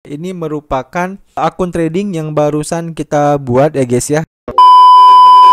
Ini merupakan akun trading yang barusan kita buat ya guys ya.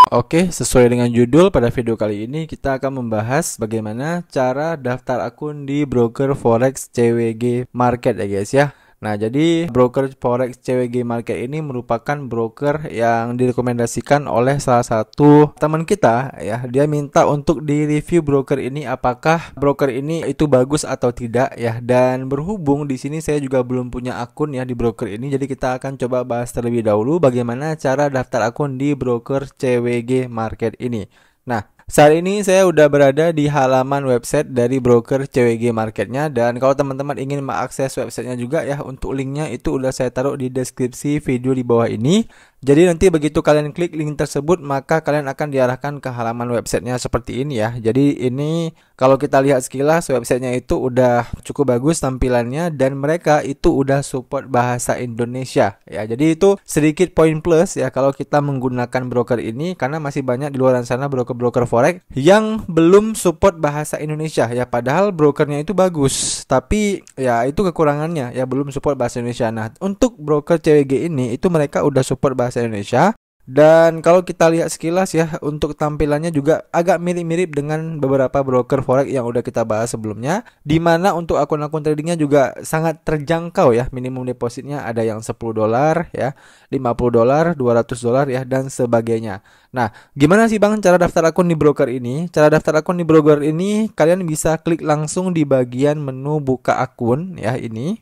Oke, sesuai dengan judul pada video kali ini kita akan membahas bagaimana cara daftar akun di broker forex CWG Market ya guys ya. Nah, jadi broker forex CWG Market ini merupakan broker yang direkomendasikan oleh salah satu teman kita ya. Dia minta untuk di-review broker ini apakah broker ini itu bagus atau tidak ya. Dan berhubung di sini saya juga belum punya akun ya di broker ini, jadi kita akan coba bahas terlebih dahulu bagaimana cara daftar akun di broker CWG Market ini. Nah, saat ini saya sudah berada di halaman website dari broker CWG Marketnya dan kalau teman-teman ingin mengakses websitenya juga ya untuk linknya itu sudah saya taruh di deskripsi video di bawah ini. Jadi nanti begitu kalian klik link tersebut maka kalian akan diarahkan ke halaman websitenya seperti ini ya. Jadi ini kalau kita lihat sekilas websitenya itu udah cukup bagus tampilannya dan mereka itu udah support bahasa Indonesia ya. Jadi itu sedikit poin plus ya kalau kita menggunakan broker ini karena masih banyak di luar sana broker-broker forex yang belum support bahasa Indonesia ya padahal brokernya itu bagus tapi ya itu kekurangannya ya belum support bahasa Indonesia. Nah, untuk broker CWG ini itu mereka udah support bahasa Indonesia dan kalau kita lihat sekilas ya untuk tampilannya juga agak mirip-mirip dengan beberapa broker forex yang udah kita bahas sebelumnya Dimana untuk akun-akun tradingnya juga sangat terjangkau ya minimum depositnya ada yang 10 dolar ya 50 dolar 200 dolar ya dan sebagainya Nah gimana sih bang cara daftar akun di broker ini Cara daftar akun di broker ini kalian bisa klik langsung di bagian menu buka akun ya ini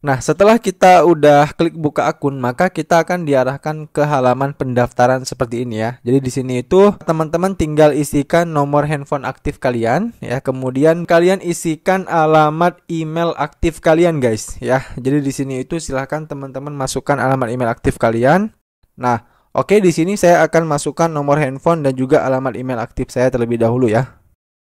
Nah, setelah kita udah klik buka akun, maka kita akan diarahkan ke halaman pendaftaran seperti ini ya. Jadi di sini itu teman-teman tinggal isikan nomor handphone aktif kalian ya. Kemudian kalian isikan alamat email aktif kalian guys ya. Jadi di sini itu silahkan teman-teman masukkan alamat email aktif kalian. Nah, oke di sini saya akan masukkan nomor handphone dan juga alamat email aktif saya terlebih dahulu ya.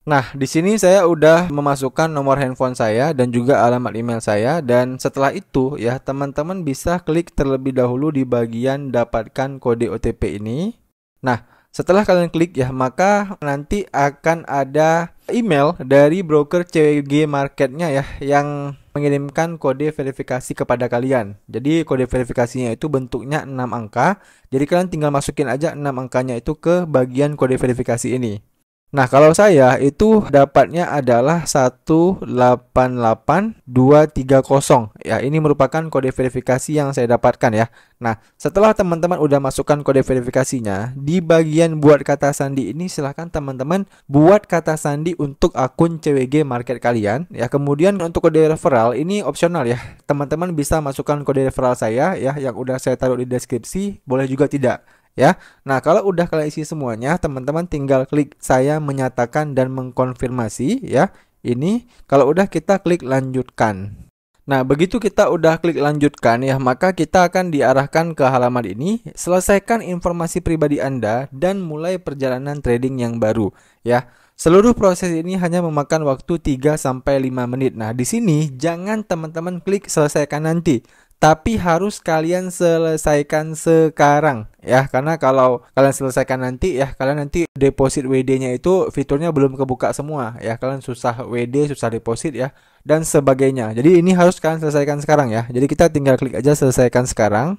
Nah, di sini saya udah memasukkan nomor handphone saya dan juga alamat email saya dan setelah itu ya teman-teman bisa klik terlebih dahulu di bagian dapatkan kode OTP ini. Nah, setelah kalian klik ya maka nanti akan ada email dari broker CG marketnya ya yang mengirimkan kode verifikasi kepada kalian. Jadi kode verifikasinya itu bentuknya 6 angka. Jadi kalian tinggal masukin aja 6 angkanya itu ke bagian kode verifikasi ini. Nah, kalau saya itu dapatnya adalah 188230. Ya, ini merupakan kode verifikasi yang saya dapatkan ya. Nah, setelah teman-teman udah masukkan kode verifikasinya, di bagian buat kata sandi ini silahkan teman-teman buat kata sandi untuk akun CWG market kalian. Ya, kemudian untuk kode referral ini opsional ya. Teman-teman bisa masukkan kode referral saya ya yang udah saya taruh di deskripsi, boleh juga tidak ya. Nah, kalau udah kalian isi semuanya, teman-teman tinggal klik saya menyatakan dan mengkonfirmasi ya. Ini kalau udah kita klik lanjutkan. Nah, begitu kita udah klik lanjutkan ya, maka kita akan diarahkan ke halaman ini, selesaikan informasi pribadi Anda dan mulai perjalanan trading yang baru ya. Seluruh proses ini hanya memakan waktu 3 sampai 5 menit. Nah, di sini jangan teman-teman klik selesaikan nanti, tapi harus kalian selesaikan sekarang ya karena kalau kalian selesaikan nanti ya kalian nanti deposit WD-nya itu fiturnya belum kebuka semua ya kalian susah WD susah deposit ya dan sebagainya jadi ini harus kalian selesaikan sekarang ya jadi kita tinggal klik aja selesaikan sekarang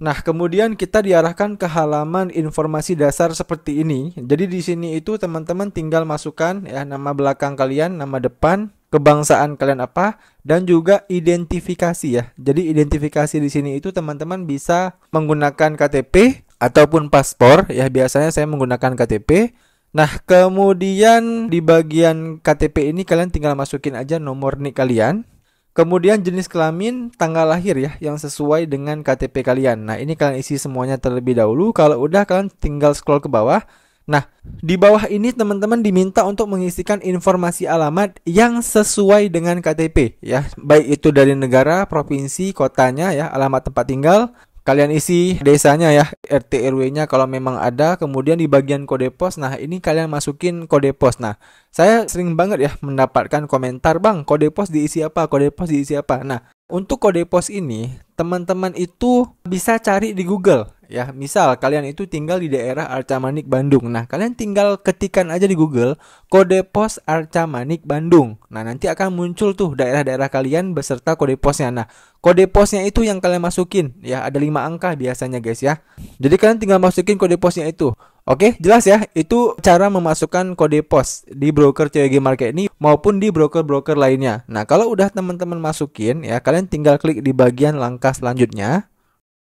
Nah, kemudian kita diarahkan ke halaman informasi dasar seperti ini. Jadi di sini itu teman-teman tinggal masukkan ya nama belakang kalian, nama depan, kebangsaan kalian apa dan juga identifikasi ya. Jadi identifikasi di sini itu teman-teman bisa menggunakan KTP ataupun paspor ya biasanya saya menggunakan KTP. Nah, kemudian di bagian KTP ini kalian tinggal masukin aja nomor NIK kalian. Kemudian jenis kelamin, tanggal lahir ya yang sesuai dengan KTP kalian. Nah, ini kalian isi semuanya terlebih dahulu. Kalau udah kalian tinggal scroll ke bawah Nah, di bawah ini teman-teman diminta untuk mengisikan informasi alamat yang sesuai dengan KTP ya, baik itu dari negara, provinsi, kotanya ya, alamat tempat tinggal, kalian isi desanya ya, RT RW-nya kalau memang ada, kemudian di bagian kode pos. Nah, ini kalian masukin kode pos. Nah, saya sering banget ya mendapatkan komentar, "Bang, kode pos diisi apa? Kode pos diisi apa?" Nah, untuk kode pos ini, teman-teman itu bisa cari di Google ya misal kalian itu tinggal di daerah Arca Manik Bandung nah kalian tinggal ketikan aja di Google kode pos Arca Manik Bandung nah nanti akan muncul tuh daerah-daerah kalian beserta kode posnya nah kode posnya itu yang kalian masukin ya ada lima angka biasanya guys ya jadi kalian tinggal masukin kode posnya itu Oke, jelas ya. Itu cara memasukkan kode pos di broker CWG Market ini maupun di broker-broker lainnya. Nah, kalau udah teman-teman masukin ya, kalian tinggal klik di bagian langkah selanjutnya.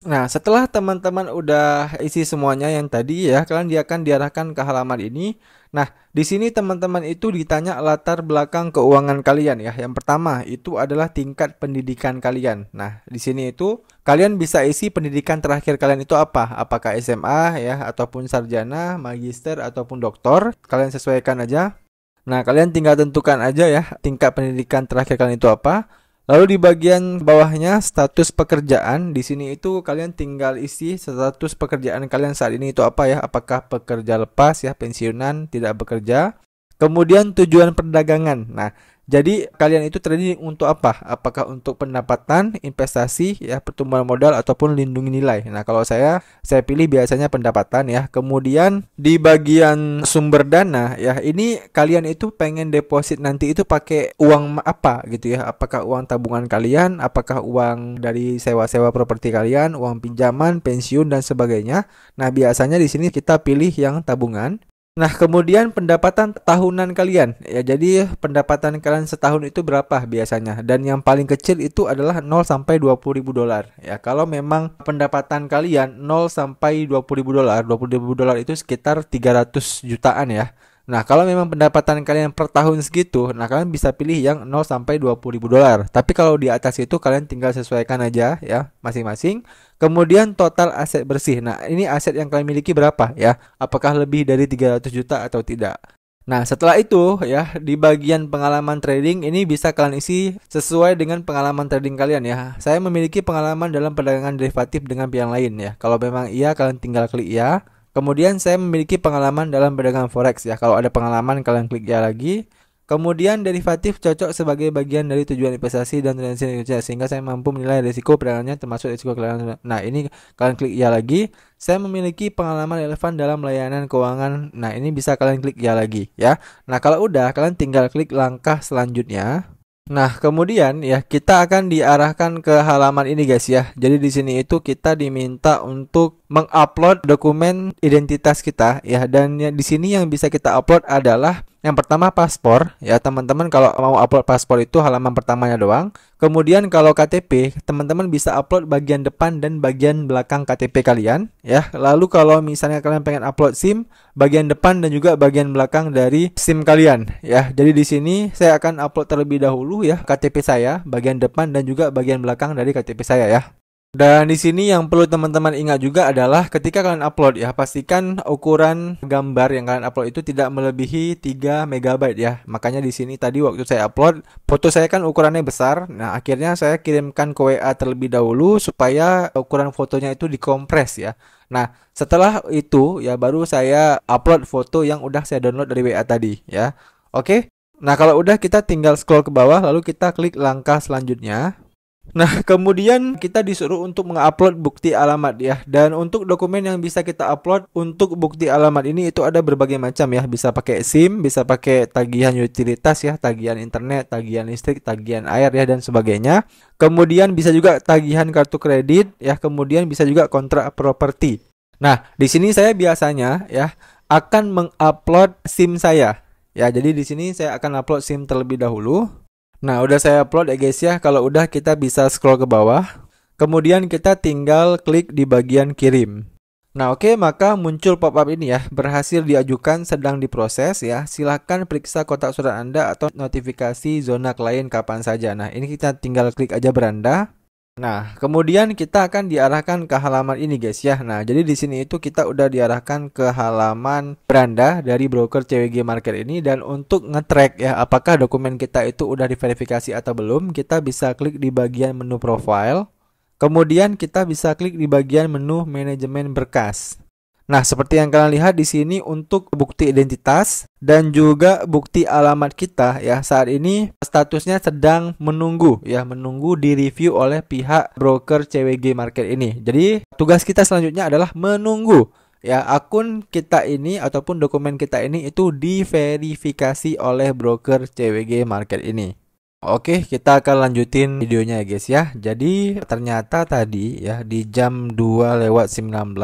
Nah, setelah teman-teman udah isi semuanya yang tadi ya, kalian dia akan diarahkan ke halaman ini. Nah, di sini teman-teman itu ditanya latar belakang keuangan kalian ya. Yang pertama itu adalah tingkat pendidikan kalian. Nah, di sini itu kalian bisa isi pendidikan terakhir kalian itu apa? Apakah SMA ya ataupun sarjana, magister ataupun doktor? Kalian sesuaikan aja. Nah, kalian tinggal tentukan aja ya tingkat pendidikan terakhir kalian itu apa. Lalu di bagian bawahnya status pekerjaan. Di sini itu kalian tinggal isi status pekerjaan kalian saat ini itu apa ya? Apakah pekerja lepas ya, pensiunan, tidak bekerja? Kemudian tujuan perdagangan. Nah, jadi kalian itu trading untuk apa? Apakah untuk pendapatan, investasi, ya pertumbuhan modal ataupun lindungi nilai? Nah kalau saya, saya pilih biasanya pendapatan ya. Kemudian di bagian sumber dana ya ini kalian itu pengen deposit nanti itu pakai uang apa gitu ya? Apakah uang tabungan kalian? Apakah uang dari sewa-sewa properti kalian? Uang pinjaman, pensiun dan sebagainya? Nah biasanya di sini kita pilih yang tabungan. Nah, kemudian pendapatan tahunan kalian. Ya, jadi pendapatan kalian setahun itu berapa biasanya? Dan yang paling kecil itu adalah 0 sampai 20 ribu dolar. Ya, kalau memang pendapatan kalian 0 sampai 20 ribu dolar, 20 ribu dolar itu sekitar 300 jutaan ya. Nah, kalau memang pendapatan kalian per tahun segitu, nah kalian bisa pilih yang 0 sampai 20.000 dolar. Tapi kalau di atas itu kalian tinggal sesuaikan aja ya masing-masing. Kemudian total aset bersih. Nah, ini aset yang kalian miliki berapa ya? Apakah lebih dari 300 juta atau tidak? Nah, setelah itu ya, di bagian pengalaman trading ini bisa kalian isi sesuai dengan pengalaman trading kalian ya. Saya memiliki pengalaman dalam perdagangan derivatif dengan pihak lain ya. Kalau memang iya, kalian tinggal klik ya. Kemudian saya memiliki pengalaman dalam berdagang forex ya. Kalau ada pengalaman kalian klik ya lagi. Kemudian derivatif cocok sebagai bagian dari tujuan investasi dan tendensi Indonesia sehingga saya mampu menilai risiko perdagangannya termasuk risiko kalian. Nah, ini kalian klik ya lagi. Saya memiliki pengalaman relevan dalam layanan keuangan. Nah, ini bisa kalian klik ya lagi ya. Nah, kalau udah kalian tinggal klik langkah selanjutnya. Nah, kemudian ya kita akan diarahkan ke halaman ini guys ya. Jadi di sini itu kita diminta untuk mengupload dokumen identitas kita ya dan ya, di sini yang bisa kita upload adalah yang pertama paspor, ya teman-teman kalau mau upload paspor itu halaman pertamanya doang. Kemudian kalau KTP, teman-teman bisa upload bagian depan dan bagian belakang KTP kalian, ya. Lalu kalau misalnya kalian pengen upload SIM, bagian depan dan juga bagian belakang dari SIM kalian, ya. Jadi di sini saya akan upload terlebih dahulu ya KTP saya, bagian depan dan juga bagian belakang dari KTP saya ya. Dan di sini yang perlu teman-teman ingat juga adalah ketika kalian upload ya, pastikan ukuran gambar yang kalian upload itu tidak melebihi 3 MB ya. Makanya di sini tadi waktu saya upload, foto saya kan ukurannya besar. Nah, akhirnya saya kirimkan ke WA terlebih dahulu supaya ukuran fotonya itu dikompres ya. Nah, setelah itu ya baru saya upload foto yang udah saya download dari WA tadi ya. Oke. Nah, kalau udah kita tinggal scroll ke bawah lalu kita klik langkah selanjutnya. Nah, kemudian kita disuruh untuk mengupload bukti alamat ya. Dan untuk dokumen yang bisa kita upload untuk bukti alamat ini itu ada berbagai macam ya. Bisa pakai SIM, bisa pakai tagihan utilitas ya, tagihan internet, tagihan listrik, tagihan air ya dan sebagainya. Kemudian bisa juga tagihan kartu kredit ya, kemudian bisa juga kontrak properti. Nah, di sini saya biasanya ya akan mengupload SIM saya. Ya, jadi di sini saya akan upload SIM terlebih dahulu. Nah, udah saya upload ya guys ya. Kalau udah kita bisa scroll ke bawah. Kemudian kita tinggal klik di bagian kirim. Nah, oke, okay, maka muncul pop-up ini ya, berhasil diajukan sedang diproses ya. Silahkan periksa kotak surat Anda atau notifikasi zona klien kapan saja. Nah, ini kita tinggal klik aja beranda. Nah, kemudian kita akan diarahkan ke halaman ini guys ya. Nah, jadi di sini itu kita udah diarahkan ke halaman beranda dari broker CWG Market ini dan untuk ngetrack ya apakah dokumen kita itu udah diverifikasi atau belum, kita bisa klik di bagian menu profile. Kemudian kita bisa klik di bagian menu manajemen berkas. Nah, seperti yang kalian lihat di sini untuk bukti identitas dan juga bukti alamat kita ya. Saat ini statusnya sedang menunggu ya, menunggu di review oleh pihak broker CWG Market ini. Jadi, tugas kita selanjutnya adalah menunggu ya akun kita ini ataupun dokumen kita ini itu diverifikasi oleh broker CWG Market ini. Oke, kita akan lanjutin videonya ya guys ya. Jadi ternyata tadi ya di jam 2 lewat 19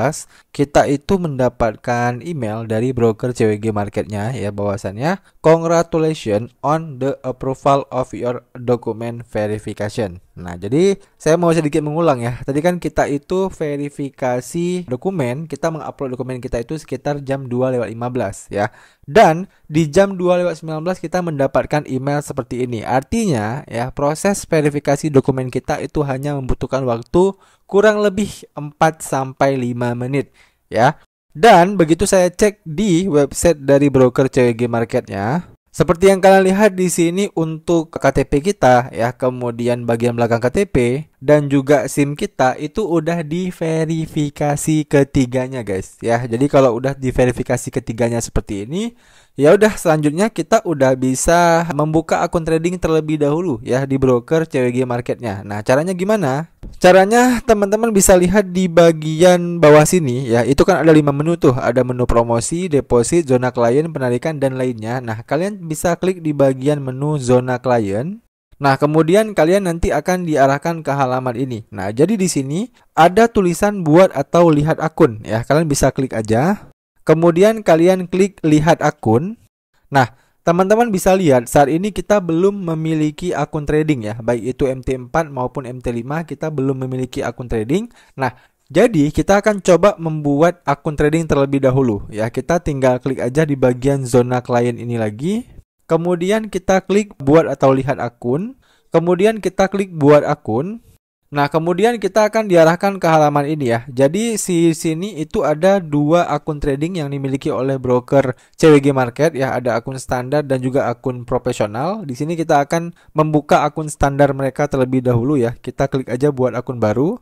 kita itu mendapatkan email dari broker CWG marketnya ya bahwasannya congratulations on the approval of your document verification. Nah, jadi saya mau sedikit mengulang ya. Tadi kan kita itu verifikasi dokumen, kita mengupload dokumen kita itu sekitar jam 2 lewat 15 ya. Dan di jam 2 lewat 19 kita mendapatkan email seperti ini. Artinya ya, proses verifikasi dokumen kita itu hanya membutuhkan waktu kurang lebih 4 sampai 5 menit ya. Dan begitu saya cek di website dari broker CG Marketnya, seperti yang kalian lihat di sini untuk KTP kita ya, kemudian bagian belakang KTP dan juga SIM kita itu udah diverifikasi ketiganya guys ya. Jadi kalau udah diverifikasi ketiganya seperti ini, ya udah selanjutnya kita udah bisa membuka akun trading terlebih dahulu ya di broker CWG marketnya. Nah, caranya gimana? Caranya teman-teman bisa lihat di bagian bawah sini ya. Itu kan ada lima menu tuh, ada menu promosi, deposit, zona klien, penarikan dan lainnya. Nah, kalian bisa klik di bagian menu zona klien Nah, kemudian kalian nanti akan diarahkan ke halaman ini. Nah, jadi di sini ada tulisan buat atau lihat akun ya. Kalian bisa klik aja. Kemudian kalian klik lihat akun. Nah, teman-teman bisa lihat saat ini kita belum memiliki akun trading ya. Baik itu MT4 maupun MT5 kita belum memiliki akun trading. Nah, jadi kita akan coba membuat akun trading terlebih dahulu ya. Kita tinggal klik aja di bagian zona klien ini lagi. Kemudian kita klik buat atau lihat akun. Kemudian kita klik buat akun. Nah, kemudian kita akan diarahkan ke halaman ini ya. Jadi si sini itu ada dua akun trading yang dimiliki oleh broker CWG Market ya, ada akun standar dan juga akun profesional. Di sini kita akan membuka akun standar mereka terlebih dahulu ya. Kita klik aja buat akun baru.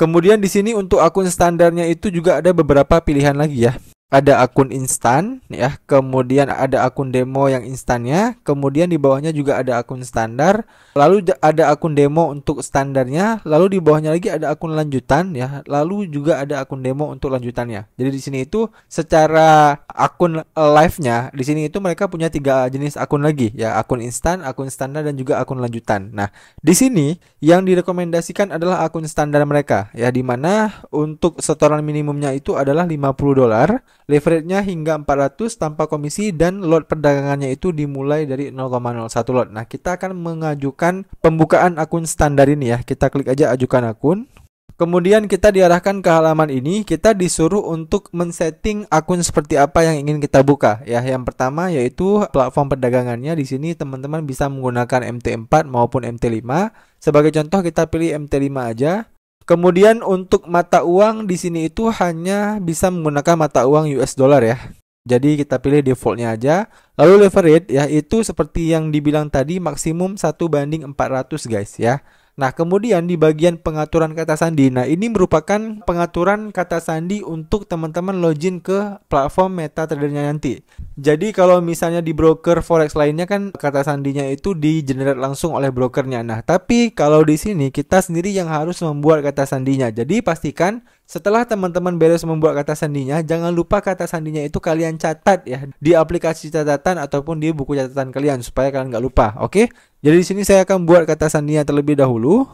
Kemudian di sini untuk akun standarnya itu juga ada beberapa pilihan lagi ya ada akun instan ya, kemudian ada akun demo yang instannya, kemudian di bawahnya juga ada akun standar, lalu ada akun demo untuk standarnya, lalu di bawahnya lagi ada akun lanjutan ya, lalu juga ada akun demo untuk lanjutannya. Jadi di sini itu secara akun eh, live-nya di sini itu mereka punya tiga jenis akun lagi ya, akun instan, akun standar dan juga akun lanjutan. Nah, di sini yang direkomendasikan adalah akun standar mereka ya di mana untuk setoran minimumnya itu adalah 50 dolar Leverage-nya hingga 400 tanpa komisi dan lot perdagangannya itu dimulai dari 0,01 lot. Nah, kita akan mengajukan pembukaan akun standar ini ya. Kita klik aja ajukan akun. Kemudian kita diarahkan ke halaman ini, kita disuruh untuk men-setting akun seperti apa yang ingin kita buka ya. Yang pertama yaitu platform perdagangannya. Di sini teman-teman bisa menggunakan MT4 maupun MT5. Sebagai contoh kita pilih MT5 aja. Kemudian untuk mata uang di sini itu hanya bisa menggunakan mata uang US dollar ya. Jadi kita pilih defaultnya aja. Lalu leverage yaitu seperti yang dibilang tadi maksimum satu banding 400 guys ya. Nah, kemudian di bagian pengaturan kata sandi. Nah, ini merupakan pengaturan kata sandi untuk teman-teman login ke platform MetaTradernya nanti. Jadi, kalau misalnya di broker forex lainnya kan kata sandinya itu di generate langsung oleh brokernya. Nah, tapi kalau di sini kita sendiri yang harus membuat kata sandinya. Jadi, pastikan setelah teman-teman beres membuat kata sandinya, jangan lupa kata sandinya itu kalian catat ya di aplikasi catatan ataupun di buku catatan kalian supaya kalian nggak lupa. Oke? Jadi di sini saya akan buat kata sandinya terlebih dahulu.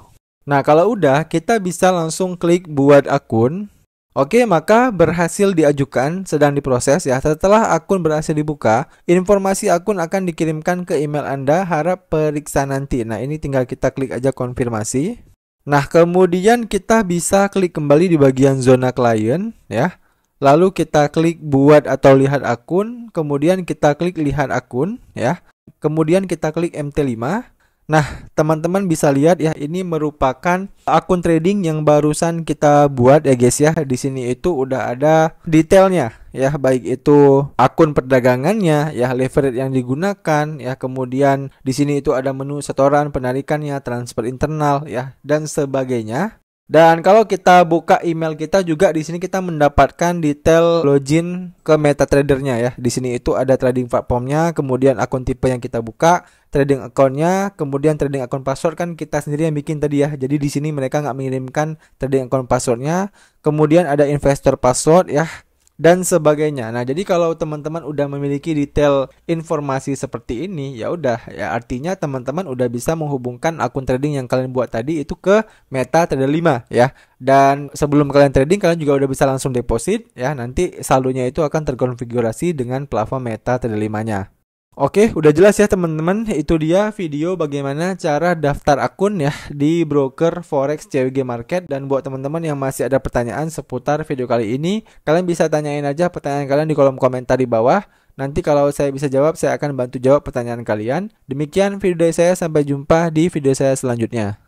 Nah, kalau udah kita bisa langsung klik buat akun. Oke, maka berhasil diajukan, sedang diproses ya. Setelah akun berhasil dibuka, informasi akun akan dikirimkan ke email Anda, harap periksa nanti. Nah, ini tinggal kita klik aja konfirmasi. Nah, kemudian kita bisa klik kembali di bagian zona klien ya. Lalu kita klik buat atau lihat akun, kemudian kita klik lihat akun ya. Kemudian kita klik MT5. Nah, teman-teman bisa lihat ya, ini merupakan akun trading yang barusan kita buat ya guys ya. Di sini itu udah ada detailnya ya, baik itu akun perdagangannya ya, leverage yang digunakan ya, kemudian di sini itu ada menu setoran, penarikannya, transfer internal ya dan sebagainya. Dan kalau kita buka email kita juga di sini kita mendapatkan detail login ke MetaTrader-nya ya. Di sini itu ada trading platformnya, kemudian akun tipe yang kita buka, trading accountnya kemudian trading account password kan kita sendiri yang bikin tadi ya jadi di sini mereka nggak mengirimkan trading account passwordnya kemudian ada investor password ya dan sebagainya. Nah, jadi kalau teman-teman udah memiliki detail informasi seperti ini, ya udah ya artinya teman-teman udah bisa menghubungkan akun trading yang kalian buat tadi itu ke Meta Trader 5 ya. Dan sebelum kalian trading, kalian juga udah bisa langsung deposit ya. Nanti saldonya itu akan terkonfigurasi dengan platform Meta Trader 5-nya. Oke, udah jelas ya teman-teman, itu dia video bagaimana cara daftar akun ya di broker forex CWG Market dan buat teman-teman yang masih ada pertanyaan seputar video kali ini, kalian bisa tanyain aja pertanyaan kalian di kolom komentar di bawah. Nanti kalau saya bisa jawab, saya akan bantu jawab pertanyaan kalian. Demikian video dari saya, sampai jumpa di video saya selanjutnya.